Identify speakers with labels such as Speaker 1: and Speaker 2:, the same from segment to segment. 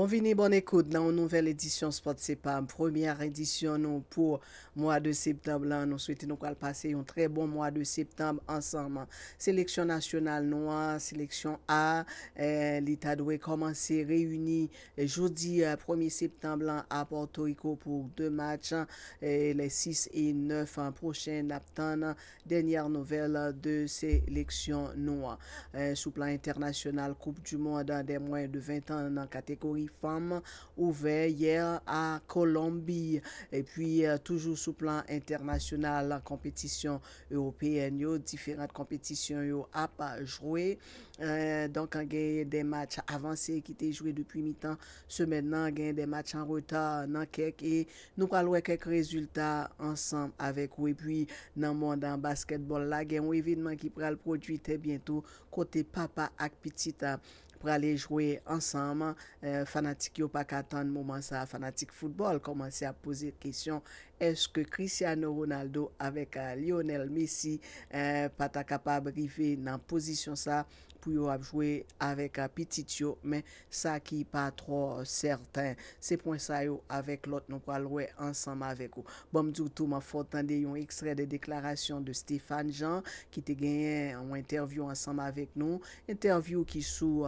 Speaker 1: Bonvenue, bon écoute dans une nouvelle édition Sport Cepam. Première édition pour pour mois de septembre Nous souhaitons souhaitons un un un bon mois de septembre ensemble. Sélection nationale noire, hein, sélection A, eh, L'État doit commencer réuni eh, jeudi 1er euh, septembre à Porto Rico pour deux matchs, hein, eh, les 6 et 9 hein, prochaines. Dernière nouvelle de sélection noire Sous plan international, Coupe du Monde dans des de 20 ans en catégorie Femme ouve yer a Kolombi Et puis euh, toujou sou plan internasyonal La kompetisyon européen yo Diferent kompetisyon yo A pa jwe euh, Donk an gen den match avanse Ki te jwe depi mitan semen nan Gen den match an rota nan kek Nou pralwe kek rezultat Ensemble avek ou Et puis nan moun dan basketbol la Gen ou evidman ki pral produite bientou Kote papa ak pitita pr alè jwè ansanman, euh, fanatik yo pa katan mouman sa, fanatik foutbol, komanse a pose kèsyon, eske Cristiano Ronaldo, avek euh, Lionel Messi, euh, pata kapab rive nan posisyon sa, pou yo apjwe avek apitityo, men sa ki patro serten. Se pon sa yo avek lot nou palwe ansam avek ou. Bom djoutou, man fotande yon ekstrey de deklarasyon de Stéphane Jean ki te genyen ou intervyou ansam avek nou. Intervyou ki sou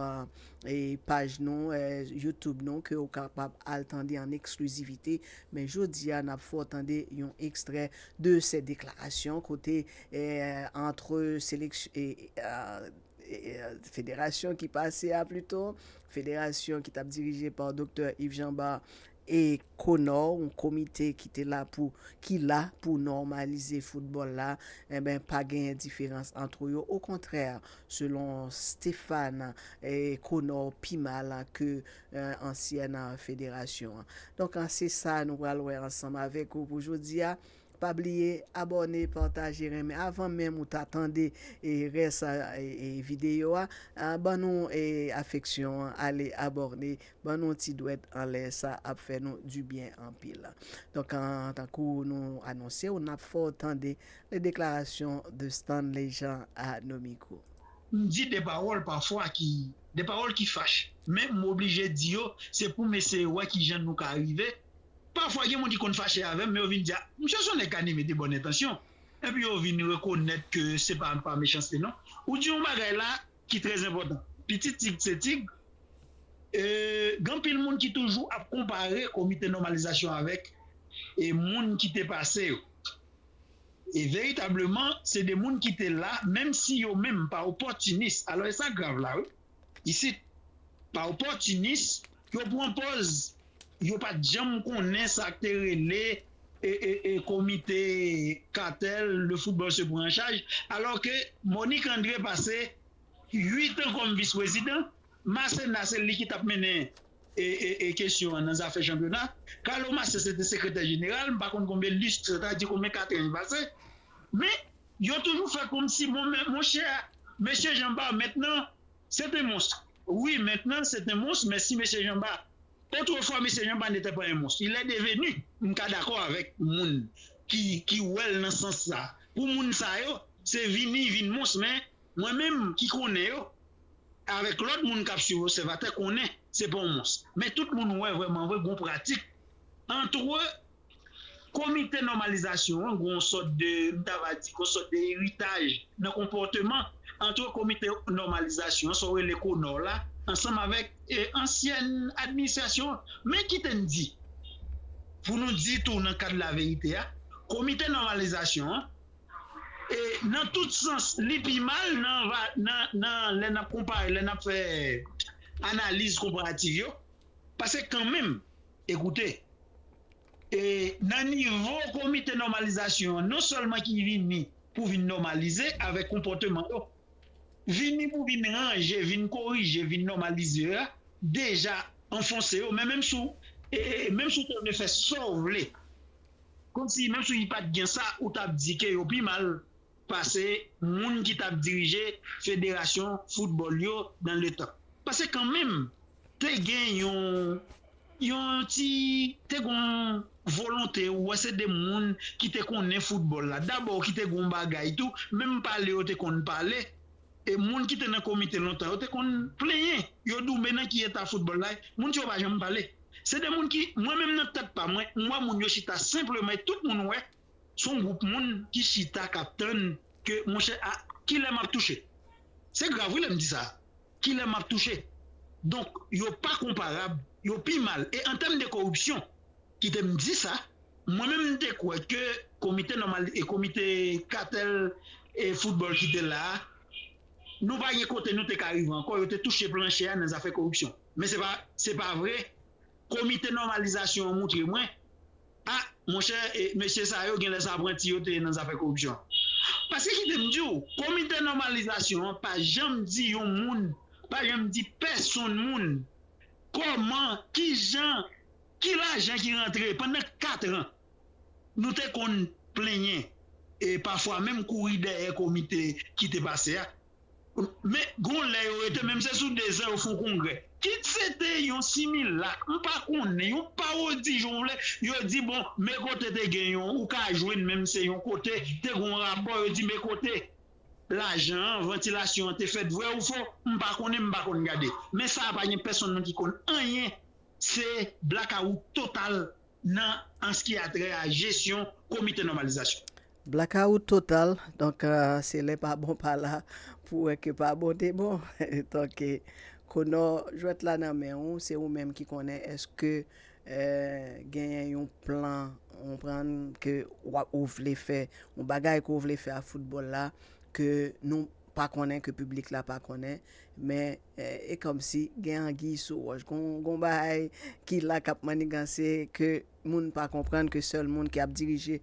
Speaker 1: e paj nou e, Youtube nou, ki ou kapap altande yon eksklusivite. Men joudi an apfotande yon ekstrey de se deklarasyon kote e, entre seleksyon e, Fèderasyon ki pase a pluto, fèderasyon ki tap dirije par Dr. Yves Jambard e Konor, ou komite ki te la pou, ki la pou normalize foutbol la, e eh ben pa genye diferans antro yo. Ou kontrè, selon Stéphane e Konor Pima la, ke euh, ansyen a fèderasyon. Donk an se sa nou alwe ansam avek ou pou jodi a, Pabliye, aborne, panta, jireme, avan menm ou ta atande e resa e, e videyo a, ban nou e afeksyon ale aborne, ban nou ti dwet anlesa ap fè nou du byen anpil. Donk an takou nou anonse, ou nap fò atande le deklarasyon de stand le jan a nomiko.
Speaker 2: Mdi de parol pafwa ki, de parol ki fache, menm m'oblije diyo, se pou mese wakijan nou ka arrive. Parfwa gen moun di kon fache avèm, mè ou vin dja, mè chanson ne kani mè di bon intansyon, mè pi ou vin rekounet ke se pa an pa me chansè nan. Ou di yon bagay la ki trez impotant. Pi ti tig tse tig, gampil moun ki toujou ap kompare o mi te normalizasyon avèk e moun ki te pase yo. E veytableman, se de moun ki te la, mèm si yo mèm pa ou potinis, alo e sa grav la yo, pa ou potinis, yo pwampoz yo pa djam konen sa akter le e, e, e komite katel, le foup se branschaj, alo ke Monique André basse 8 an kom vice-president, Marcel Nassel li ki tap mene e kesyon nan zafè championat, Carlo Masse se te sekretèr general, bakon konbe list, se ta di konbe katel se basse, me yo toujou fè kom si mon chè Mèche Jambard mètenan se te mons, oui mètenan se te mons mèche Mèche Jambard Otro fwa mi se jen pa nete pa yon mons. Ilè devenu mka d'akor avèk moun ki wèl nan sans sa. Pou moun sa yo, se vini vin mons men, mwen men ki kone yo, avèk lòt moun kapsi wèl se vate kone, se pon mons. Mè tout moun wè vèman wè bon pratik. Antro komite normalizasyon, goun sot de davadi, goun sot de eritaj, nan komporteman, antro komite normalizasyon, sò wè lè konò la, ansanm avek euh, ansyen administasyon, men ki ten di, pou nou di tou nan kade la veyite ya, komite normalizasyon, e nan tout sens, li pi mal nan lè nap kompare, lè nap analize komparatif yo, pase kanmèm, ekoute, e nan ni vò komite normalizasyon, nan solman ki vi ni pou vi normalize, avek komportèman yo, Vini pou vini anje, vini korije, vini normalize yo Deja enfonse yo Men mèm sou Mèm sou ton e fè sovle Kon si mèm sou yi pat gen sa Ou tap dike yo pimal Pase moun ki tap dirije Fèderasyon fútbol yo Dan l'Etat Pase kan mèm Te gen yon Yon ti te gon Volante ou wese de moun Ki te konen fútbol la Dabo ki te gon bagay tou Mèm pale yo te konen pale e moun ki te nan komite lantayote kon plenye yo dou menen ki eta futbol la moun chobajan mbale se de moun ki mwen menen ptet pa mwen mwen moun yo chita simplemen tout moun mwen son group moun ki chita kapten ki lèm ap touche se gravile mdi sa ki lèm ap touche donk yo pa komparab yo pi mal e an tem de korupsyon ki te mdi sa mwen menen de kwa ke e komite katel e futbol ki te la Nou va ye kote nou te kariv an, kon yo te touche planche an nan zafè korupsyon. Men se pa vre, komite normalizasyon moun tri mwen, a, monshe, monshe sa yo gen les avrenti yo te nan zafè korupsyon. Pas se ki te mdi yo, komite normalizasyon, pa jem di yon moun, pa jem di person moun, koman, ki jan, ki la jan ki rentre, pwennè kater an, nou te kon plenye, e pafwa, mèm kou ide e komite ki te basè a, ah. Mè goun lè yon ete mèm se sou dezen ou foun kongre. Kit se te yon simil la, bon, mpa koun ne, yon pa ou di joun lè, yon di bon, mè kote te gen yon, ou ka jwen mèm se yon kote, te goun rapo, yon di mè kote, la jan, ventilasyon, te fet vwe ou foun, mpa koun ne, mpa koun gade. Mè sa apayen person nan ki kon. Anye, se blaka ou total nan ans ki adre a jesyon komite normalizasyon.
Speaker 1: Blaka ou total, donc euh, se le pa bon pa la... Ou eke pa bote bon Tonke kono jwet la nan men Ou se ou menm ki konen Eske eh, genyen yon plan On prende ke Ou vle fe Ou bagay kon vle fe a futbol la Ke nou pa konen Ke publik la pa konen eh, E kom si genyen gi sou Kon gomba hay Ki la kap manigan se Ke moun pa komprende Ke sol moun ki ap dirije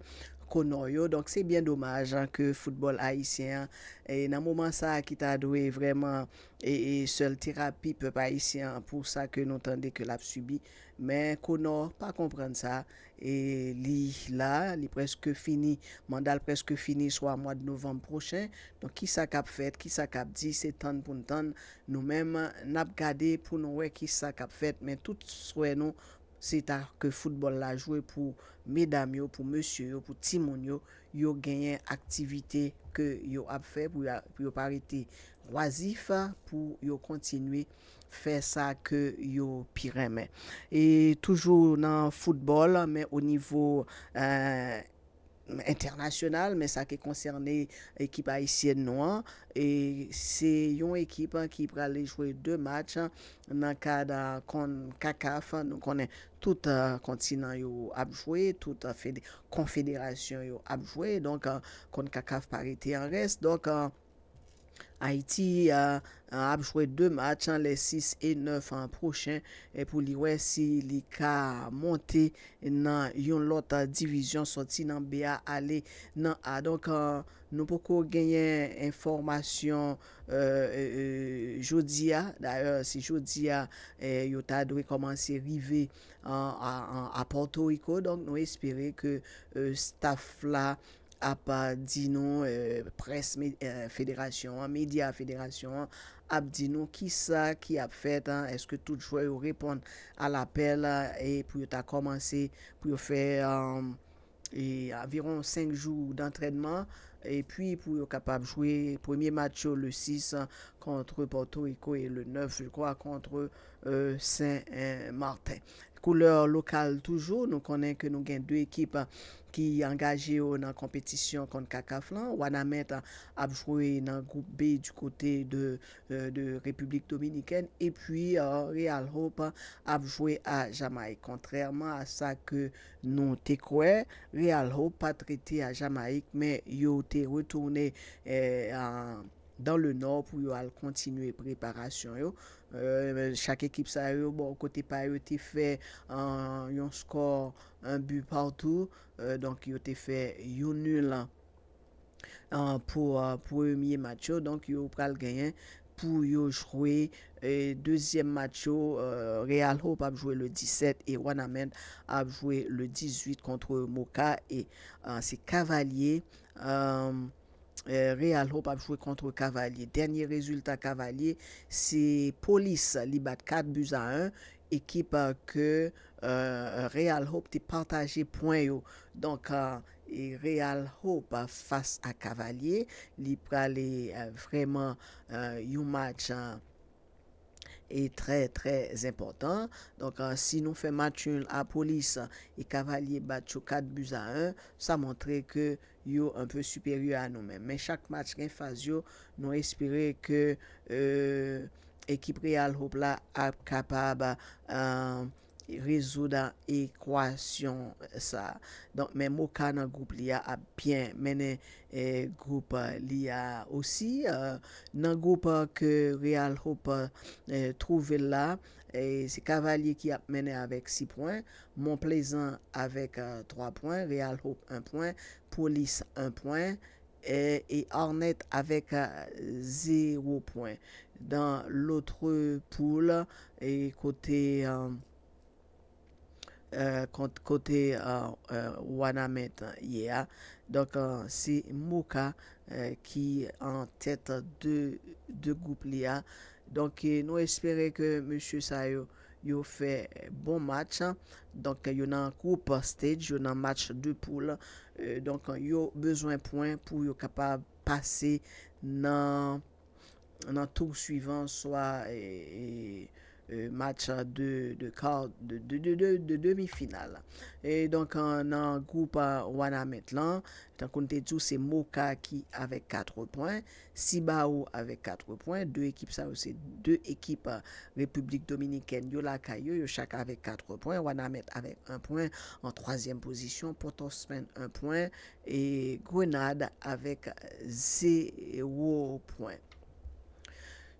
Speaker 1: konon yo, donk se bien domaj an ke futbol haisyen, e nan mouman sa akita adou e vreman e sel terapi pe pa aisyen pou sa ke nou tende ke lap subi men konon pa kompren sa e li la li preske fini, mandal preske fini swa mwad novem proche donk ki sa kap fet, ki sa kap di se tanpoun tanpoun, nou men nap gade pou nou we ki sa kap fet men tout swenon Se ta ke foutbol la jwe pou medam yo, pou monsye yo, pou timon yo, yo genyen aktivite ke yo ap fe pou yo parite wazifa pou yo kontinwe fe sa ke yo piremen. E toujou nan foutbol, men o nivou... Mè sa ke konsernè ekipa isye nou an, e se yon ekipa ki prale jwè dè matj nan kada kon Kakaf, nou konè tout kontinan euh, yo apjwè, tout kon euh, federasyon yo apjwè, donk kon euh, Kakaf parite an res, donk... Haiti ap jwe 2 mat chan le 6 et 9 an prochen pou li wè si li ka monte nan yon lota euh, divizyon soti nan beya ale nan a. Donk euh, nou poko genyen informasyon euh, jodi a. Darye si jodi a, e, yota dwe komanse rive a Porto Rico. Donk nou espere ke staff la... ap di euh, presse euh, Fédération, Média fédération federasyon, media qui ap qui nou qui a fait hein? tout joueur répond à l'appel euh, et pour pou yo ta komanse, pou yo environ 5 jours d'entraînement et puis premier match le 6 hein, contre Porto Rico et le 9 je crois contre Saint-Martin. Kouleur lokal toujou, nou konen ke nou gen dwe ekip ki angaje yo nan kompetisyon kon kakaflan. Wanamet apjouye nan goup B du kote de euh, Republik Dominiken. E pwi, euh, Real Hope apjouye a Jamaik. Kontrèrman a sa ke nou te kwe, Real Hope pa trete a Jamaik, men yo te retoune an... dans le nord pour yo al préparation. Chaque yo. Euh, chaque équipe sa yo, bon côté pa yo te fait euh, yon nul hein, hein, pour euh, premier match donc y yo pral pour pour yo jouer deuxième match euh, Real Hope a joué le 17 et Wanamen a joué le 18 contre Moka et ses hein, Cavalier. Eh, Real Hope ap chwe kontre Cavalier. Dernye rezultat Cavalier, se polis li bat 4-1, ekip ke Real Hope te partaje poen yo. Donc, euh, Real Hope fase a Cavalier, li prale euh, vreman euh, yu match a E tre, tre important. Donk, euh, si nou fe mat yon a polis e kavalye bat chou 4 bus a 1, sa montre ke yo an pe superior a nou men. Men, chak mat gen faz yo, nou espere ke ekip real hop la ap kapab a... Euh, rizou dan ekwasyon sa. Donk men mokan nan goup li a ap pien menen e goup li a osi. Nan goup ke Real Hope eh, trouve la. E eh, se kavaly ki ap menen avek 6 poin. Mon Pleasant avek 3 euh, poin. Real Hope 1 poin. Polis 1 poin. E eh, Ornette avek 0 euh, poin. Dan lotre poule e kote kont euh, kote euh, euh, wana met ye a. Donk si mouka ki an tet de goup li a. Donk nou espere ke monsi sa yo fè bon match. Donk yo nan kou poste, yo nan match de poule. Donk yo bezwen pouen pou yo kapab pase nan touk suivant swa e... Euh, match de, de, de, demi-finale. Et donc, en, en groupe Wana maintenant, tant qu'on était tous, c'est Moka qui avec 4 points, Sibao avec 4 points, deux équipes, ça aussi. deux équipes euh, République Dominicaine, Yola Kayo, chacun avec 4 points, Wanamet avec 1 point, en troisième position, Potosman, 1 point, et Grenade avec 0 point.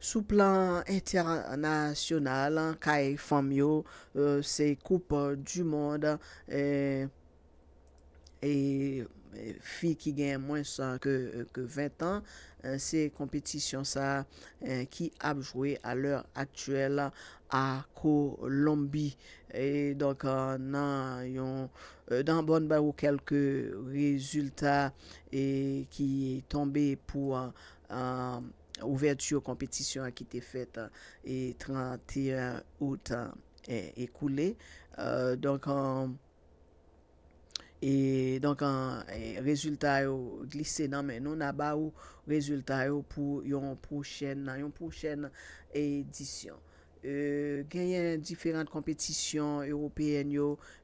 Speaker 1: Sou plan internasyonal, ka e famyo, euh, se koupon du moun, e euh, fi ki gen mwen san ke 20 an, euh, se kompetisyon sa, ki apjoui a lèr atyèl, a Kolombi. E donk an nan yon, dan bon ba ou kelke rezultat, e ki tombe pou an, Ouvertu euh, euh, yo kompetisyon ki te fet E 31 out E koule Donk an E donk an Rezultay yo glise nanmen Nou naba yo rezultay yo Pou yon pou chen nan Yon pou chen edisyon Euh, genyen diferent kompetisyon Européen yo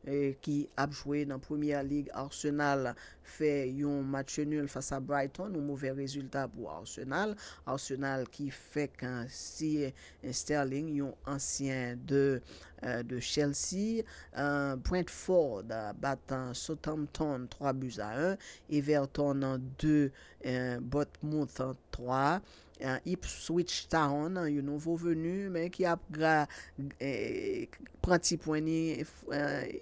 Speaker 1: euh, ki apjouè nan Premier League. Arsenal fè yon match nul fasa Brighton, nou mouvè rezultat pou Arsenal. Arsenal ki fè kansi euh, Sterling yon ansyen de Euh, de Chelsea. Euh, Brentford battant Southampton 3 buts à 1. Everton en 2, euh, Bournemouth en 3. Euh, Ipswich Town, un nouveau venu, mais qui a Pratipweni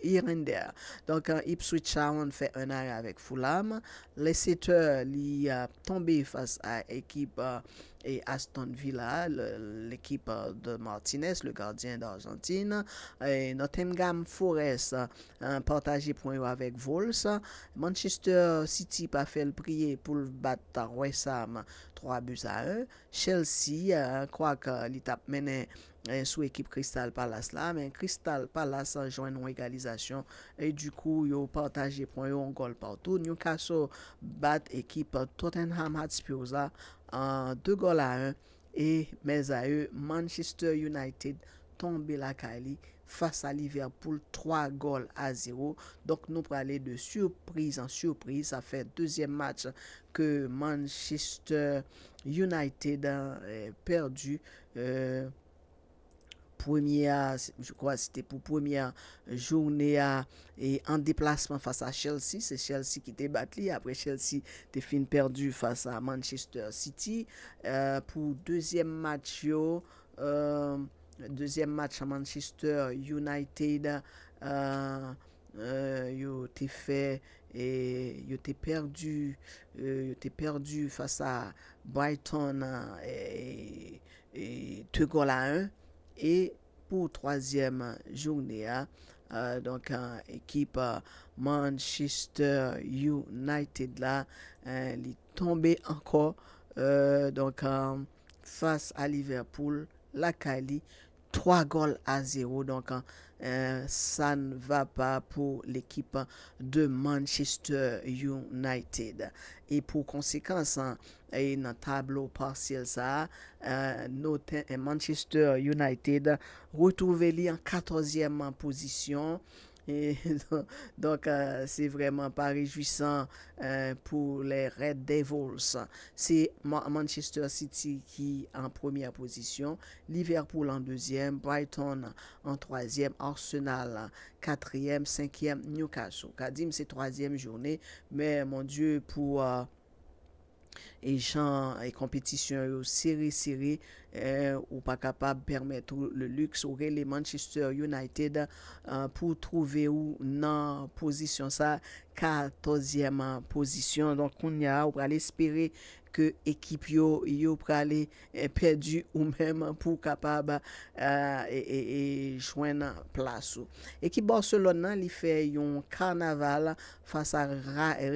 Speaker 1: Irinder. Euh, Donk, euh, Ipswitschaon fè un aè avèk Foulam. Les Seteurs li euh, tombe fòs ekip e Aston Villa, l'ekip de Martinez, le gardien d'Argentine. Notem Gam Foures, portajé pou yo avèk Vols. Manchester City pa fèl priye pou l'battar Wessam, 3-2-1. Chelsea, kwa kwa li tap menè Eh, sou ekip Kristal Palace la, men Kristal Palace jan nou egalizasyon, e du kou yo partaje pon yo an gol poutou, Newcastle bat ekip Tottenham Hotspils la, an 2 gol a 1, e meza yo e, Manchester United tonbe la kali, fasa Liverpool 3 gol a 0, donk nou prale de surprize an surprize, sa fè 2è match ke Manchester United eh, perdi, euh, Je crois que c'était pour la première journée en déplacement face à Chelsea. C'est Chelsea qui a batté. Après Chelsea a fini perdu face à Manchester City. Euh, pour le euh, deuxième match à Manchester United, euh, ils ont perdu face à Brighton et Tegola 1. Et pour troisième journée, euh, donc euh, équipe euh, Manchester United là, euh, est tombée encore donc face à Liverpool, la Cali 3 goals à 0. Donc, hein, euh, ça ne va pas pour l'équipe hein, de Manchester United. Et pour conséquence, hein, et dans le tableau partiel, ça, euh, Manchester United retrouvé en 14e position. donc, euh, c'est vraiment pas réjouissant euh, pour les Red Devils. C'est Manchester City qui est en première position, Liverpool en deuxième, Brighton en troisième, Arsenal quatrième, cinquième, Newcastle. Kadim, c'est troisième journée, mais mon Dieu, pour... Euh, E jan e kompetisyon yo sere sere ou pa kapab permèt ou le lüks ou re le Manchester United e, pou trouve ou nan pozisyon sa katozyeman pozisyon. Donk koun ya ou prale espere ke ekip yo yo prale e, perdi ou mem pou kapab e, e jwen nan plas ou. Ekip Barcelona li fe yon karnaval fasa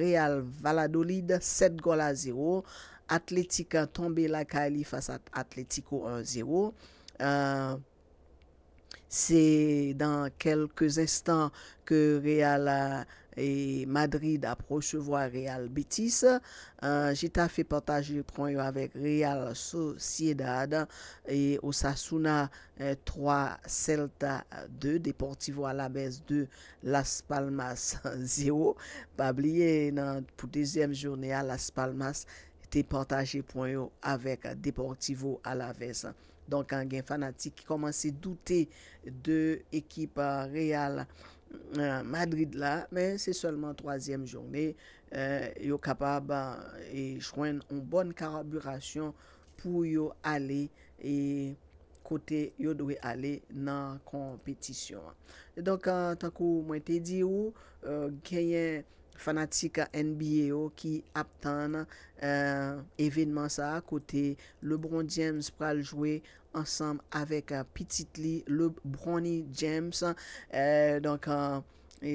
Speaker 1: Real Valladolid 7-0. atletik a tombe la Kali fasa atletiko 1-0. Euh, se dan kelke zestan ke Real e Madrid aprochevo a Real Betis, euh, jita fe pataj yu pranyo avek Real Sociedad e Osasuna 3-2 e, Deportivo a la bes 2-0 Pabliye nan pou dezem jouni a Las Palmas te portaje pou yo avek Deportivo Alaves. Don kan gen fanatik ki koman se doute de ekipa Real euh, Madrid euh, euh, la, men se solman troasyem jouni, yo kapab e chwen un bon karaburasyon pou yo ale, e kote yo dwe ale nan kompetisyon. Don kan tankou mwen te di yo, gen gen... Fanatika NBA ki ap tan eh, evidman sa akote Lebron James pral jwe ansam avèk a eh, pitit li Lebron James. Eh, donk an,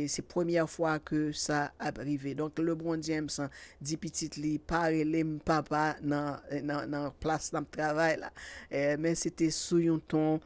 Speaker 1: se premier fwa ke sa ap rive. Donk Lebron James di pitit li pari lem papa nan plas nan travay la. Men se te sou yon ton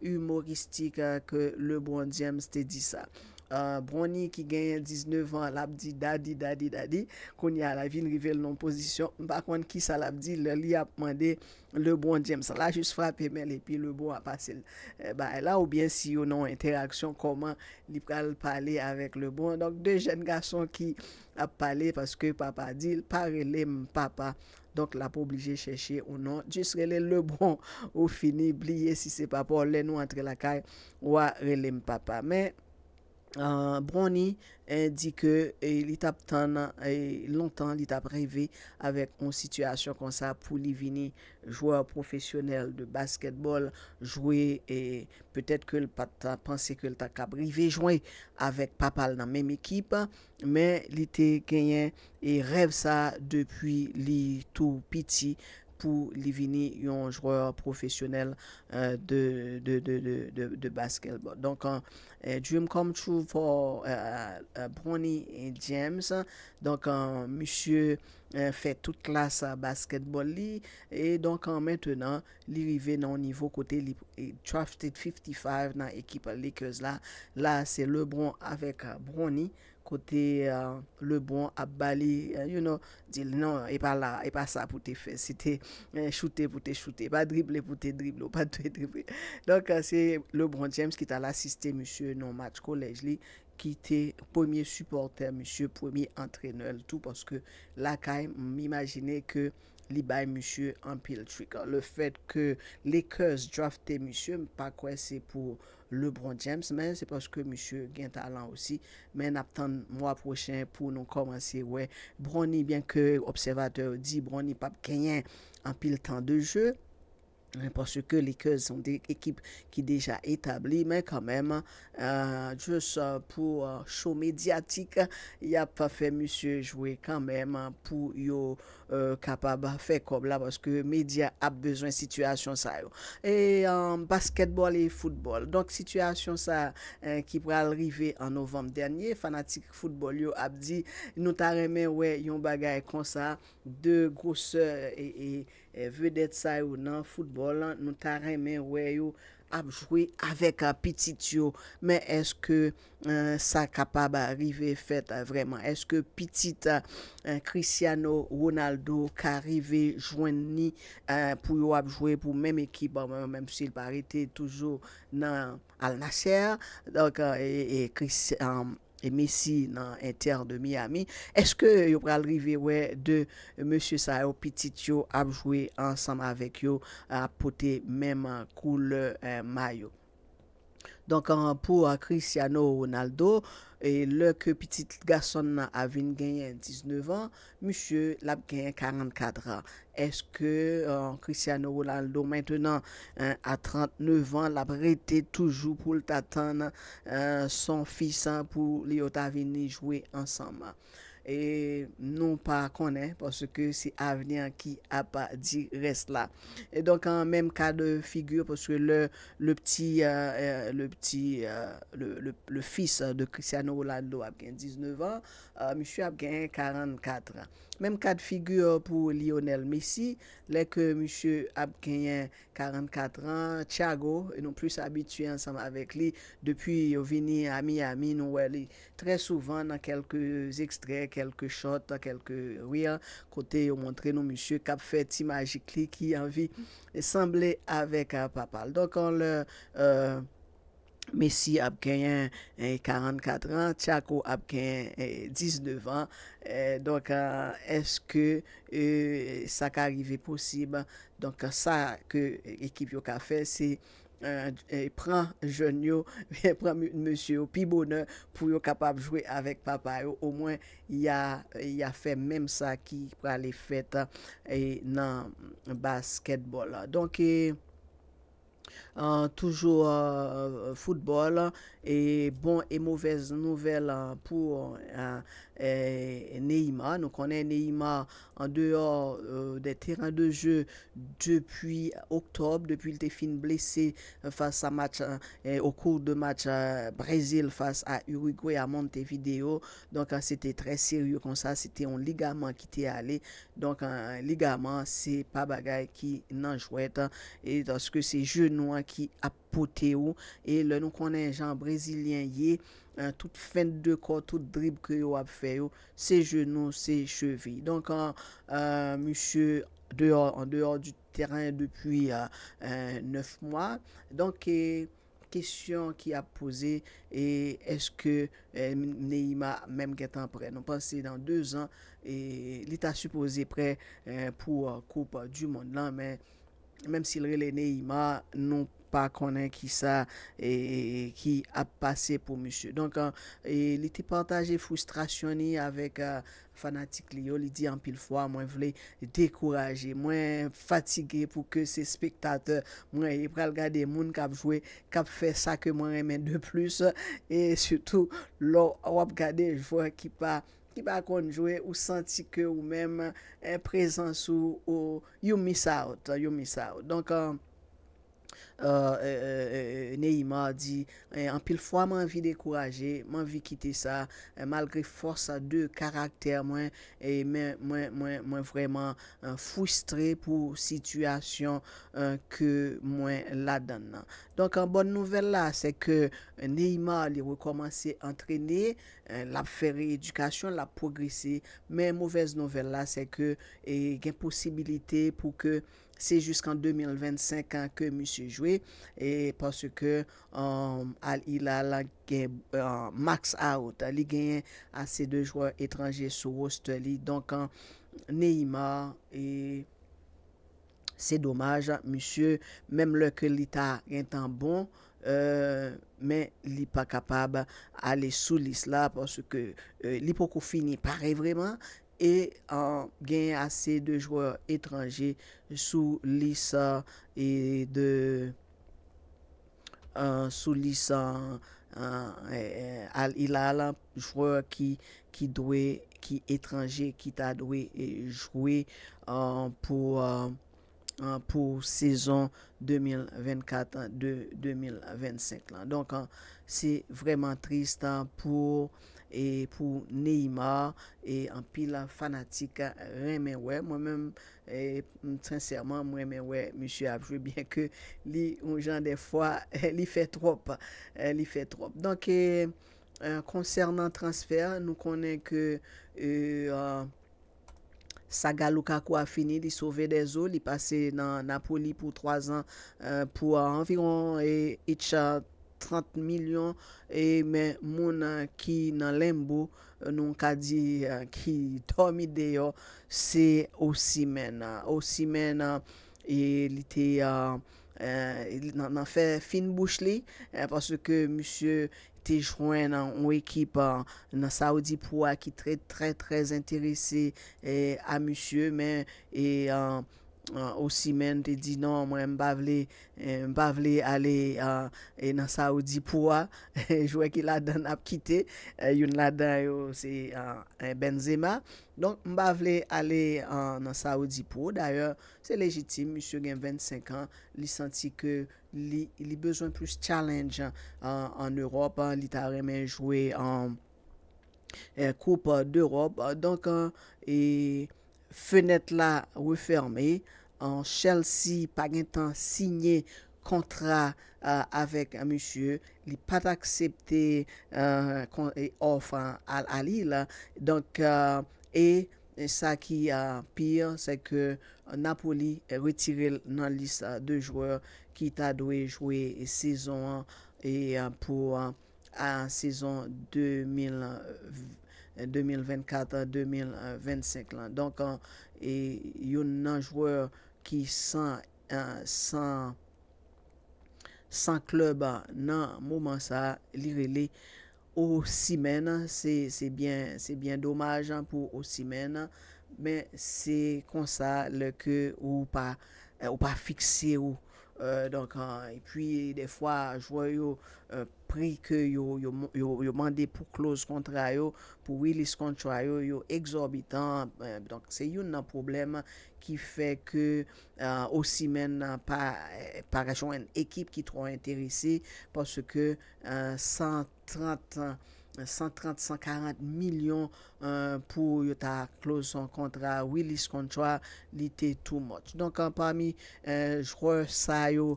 Speaker 1: humoristik ke Lebron James te di sa. Euh, brouni ki genyen 19 an l ap di dadi dadi dadi kon ya la vil rive l non posisyon bakwen ki sa l ap di l li ap mande le broun jem sa la jis frape mel epi le broun ap pase eh la ou bien si yo nan interaksyon koman li pral paley avèk le broun donk de jen gason ki ap paley paske papa di pa reley m papa donk la pou obligè chèche ou nan jis reley le broun ou fini bliye si se papa ou le nou antre la kaj ou a reley m papa Euh, Brownie di ke li tap tan nan e lontan li tap revi avèk an situasyon kon sa pou li vini jwa profesyonel de basketbol jwe e petèt ke l pata panse ke l tak ap revi jwen avèk papal nan mèm ekip mè li te genyen e rev sa depui li tou piti. pou li vini yon jwor profesyonel euh, de basketbol. Donk an, jwom konm chou pou Brownie James, donk an, euh, misye euh, fè tout klas a basketbol li, e donk an, mettenan, li vini an nivou kote li, e drafted 55 nan ekipa likèz la, la se le bon avèk Brownie, Côté Lebron euh, le bon bali, euh, you know, dit non, e n'est pas pas ça pour te faire c'était te euh, pour te shooter pas pas pour te dribbler pas te le James qui ta assisté, monsieur, non match collège qui qui était supporter monsieur, premier entraîneur, tout, que la quand m'imagine que que bay monsieur un pile trigger. Le fait que les curse draftaient, monsieur, pas quoi, c'est pour... Lebron James, men se paske M. Gintalan osi, men aptan Mwa pochen pou nou komanse Brony, ben ke observateur Di, Brony pap kenyen An pil tan de je rèpòsè ke li kez son de ekip ki deja etabli, mè kòmèm jòs pò show mediatik, y ap pa fè musye jwè kòmèm pou yo kapab fè kob la, pòske media ap bezwen situasyon sa yo. E basketbol e foutbol, donk situasyon sa ki pral rive an novem denye, fanatik foutbol yo ap di, notare mè wè yon bagay kon sa de goussè e Eh, Ve det sa yo nan foutbol, nou ta remen we yo apjwe avèk a pitit yo. Men eske eh, sa kapab a rive fet eh, vreman? Eske pitit a Cristiano Ronaldo ka rive jwen ni pou yo apjwe pou mem ekipa, bon, mem si l parite toujou nan al nasher? E misi nan enter de Miami, eske yo pralrive we de monsie sa yo pitit yo apjwe ansam avek yo apote meman koule mayo? Donk an pou a Cristiano Ronaldo, leke pitit gason avin genyen 19 an, monsye lab genyen 44 an. Eske euh, Cristiano Ronaldo maintenant a euh, 39 an lab rete toujou pou l tatan euh, son fisan pou li ot avini jwe ansanman. et non pas connaît parce que c'est l'avenir qui a pas dit reste là. Et donc en même cas de figure parce que le le euh, euh, euh, le le, le, fils de Cristiano Ronaldo a 19 ans, monsieur a 44 ans. Mem kat figyo pou Lionel Messi, leke euh, monsye ap genyen 44 an, Thiago, nou plus abituyen sanm avek li, depuy yo vini a Miami nou we li tre souvan nan kelke ekstrey, kelke shot, kelke ria, kote yo montre nou monsye kap feti magik li ki anvi esamble avek a euh, papal. Messi apkeyen 44 eh, an, Tchako apkeyen 19 eh, an. Eh, Donk, eske sa ka arrive posib? Donk, sa ke ekip yo ka fe, se pran jonyo, pran monsi yo, pi bonen pou yo kapap jwe avek papa yo. Au mwen, ya fe menm sa ki prale fet nan basketbol. Hein, toujours euh, football et bon et mauvaise nouvelle hein, pour hein, Neyma, nou konen Neyma an deor de teran de je depuy oktob, depuy te fin blese euh, fasa match, euh, eh, ou kou de match euh, brezil fasa Uruguay a monte video donk an sete tre seryo kon sa sete an ligaman ki te ale donk an ligaman se pa bagay ki nan jwet e danske se je nou an ki apote ou e nou konen jan brezilien ye tout fèn de kò, tout drib kè yo ap fè yo, se jenon, se chevè. Donk an, euh, moussè, an deòr du terèn, depuy an, euh, euh, neuf mò, donk, kè, kèsyon ki ap pose, e, eske, neyima, mèm gètan pre, non pas se dan deus an, e, l'ita suppose pre, pou koup du mò nan, men, mèm silre le neyima, non pas, pa konen ki sa e ki ap pase pou monsye. Donk euh, an, li ti partaje frustrasyoni avek euh, fanatik li yo, li di an pil fwa, mwen vle dekouraje, mwen fatige pou ke se spektate, mwen e pral gade moun kap jwe, kap fe sa ke mwen emen de plus, e sutou lo wap gade jwe ki pa konjwe ou santi ke ou menm e euh, prezans ou ou you miss out, you miss out. Donk an, Neyma di, an pil fwa man vi dekouraje, man vi kite sa, malgre fwosa de karakter, mwen vreman fwistre pou situasyon ke mwen la dan nan. Donk an bon nouvel la, se ke euh, Neyma li rekomansi antrene, euh, la fe reedukasyon, la progresi, men mouvez nouvel la, eh, se ke gen posibilite pou ke Se jisk an 2025 an ke musye jwe, e paske al ilala gen euh, Max Out, li gen an se de jwa etranje sou host li. Donk an Neyma, se domaj, musye menm le ke li ta gen tan bon, euh, men li pa kapab ale sou lis la, paske euh, li pokou fini pare vreman. et en gain assez de joueurs étrangers sous l'ISA et de euh, sous l'ISA il a un joueur qui qui doit qui étranger qui t'a doué jouer euh, pour euh, pour saison 2024-2025. Donc, hein, c'est vraiment triste hein, pour E pou Neymar, e an pi la fanatik. Men, mwen, e, mwen moun, tsenserman, men, mwen mwen, Mishya, ap, jwalbitien ke li, mwen jan defwa, li fet trop, li fet trop. Donke, konser nan transfer, nou konen ke Saga Lukaku a fini li sove de zo, li pase nan Napoli pou 3 an, pou anviron, e, e Magazine 30 milyon e men moun ki nan lembo nou kadi ki to mi deyo se osi men. Osi men e li te nan fe fin bouch li. E paske monsye te jwen nan wikip nan saodi pou a ki tre tre tre interese a monsye men. osi men te di nan mwen mbavle mbavle ale e nan saoudipou a jwe ki ladan ap kite yon ladan yo se euh, ben zema mbavle ale nan euh, saoudipou d'ayor se legitime msye gen 25 an li santi ke li beswen plus challenge an Europe li ta remen jwe an koup euh, d'Europe donk an e Fennet euh, euh, euh, la referme, an Chelsea pa gen tan signye kontra avek an musye, li pat aksepte kon e ofan al al il. Donk e sa ki a pire, se ke Napoli retire nan lisa de jouwe ki ta dwe jouwe sezon an sezon 2021. 2024-2025 lan. Donk an, yon nan jweur ki san, euh, san, san klub nan mouman sa li rele ou si men. Se, se bien, se bien dommajan pou ou si men. Men se konsa le ke ou pa, ou pa fiksi ou. Euh, donk an, e pwi, de fwa, jo yo euh, prike yo, yo mande pou close kontra yo, pou willis kontra yo, yo exorbitant, donk se yon nan problem ki fe ke euh, osi men nan parajon ekip ki tron interisi, paske 130 an. 130-140 milyon pou yo ta close son kontra Willis Kontra li te too much. Donk an pa mi euh, jro sa yo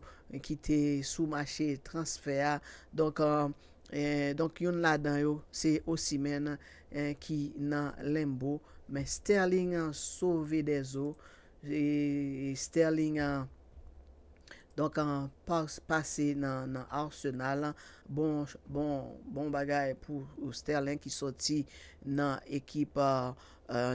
Speaker 1: ki euh, te sou mache transfer donk euh, yon ladan yo se osimen ki nan lembo men Sterling an sove de zo Sterling an Donk an pase nan Arsenal, bon, bon, bon bagay pou Sterling ki soti nan ekip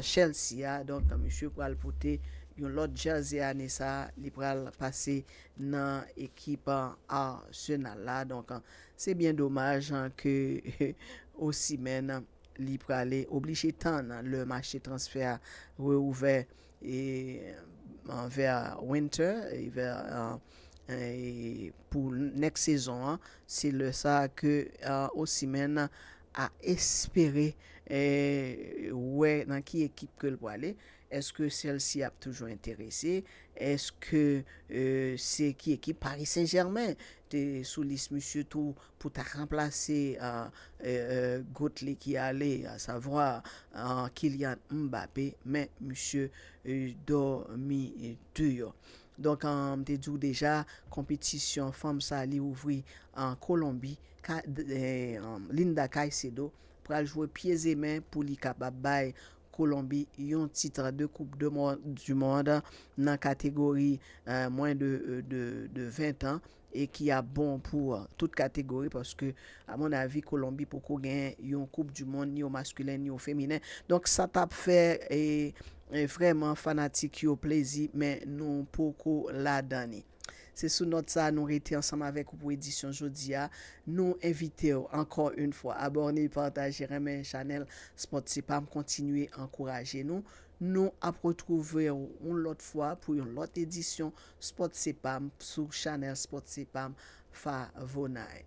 Speaker 1: chelsea. Donk an msye pral pote yon lot jaze an esa, li pral pase nan ekip Arsenal la. Donk an euh, sebyen domaj an ke osime nan li pral obliche tan nan le mache transfer re ouve euh, en ver Winter. pou next sezon an, se le sa ke euh, osi men a espere we nan ki ekip ke l po ale, eske sel si ap toujou interese, eske se ki ekip Paris Saint-Germain, te sou lis monsie tou, pou ta remplace euh, euh, Gautley ki ale, a savoi, Kilian Mbappé, men monsie Domi Tuyo. Donk an euh, mte djou deja, kompetisyon fam sa li ouvri an Kolombi, eh, Linda Kaise do, pral jwè pye zemen pou li kabab bay Kolombi yon titra de Koupe du Monde nan kategori euh, mwen de 20 an, e ki a bon pou tout kategori, paske a moun avi Kolombi pou kou gen yon Koupe du Monde ni o maskulen ni o feminen. Donk sa tap fè e... Eh, vreman fanatik yo plezi men nou poko la dani. Se sou not sa nou rete ansam avek ou pou edisyon jodia, nou evite yo ankon un fwa aborne, partaje, reme, chanel, spot sepam, kontinuye, ankoraje nou. Nou ap retrouve ou lout fwa pou yon lout edisyon spot sepam sou chanel spot sepam fa vonay.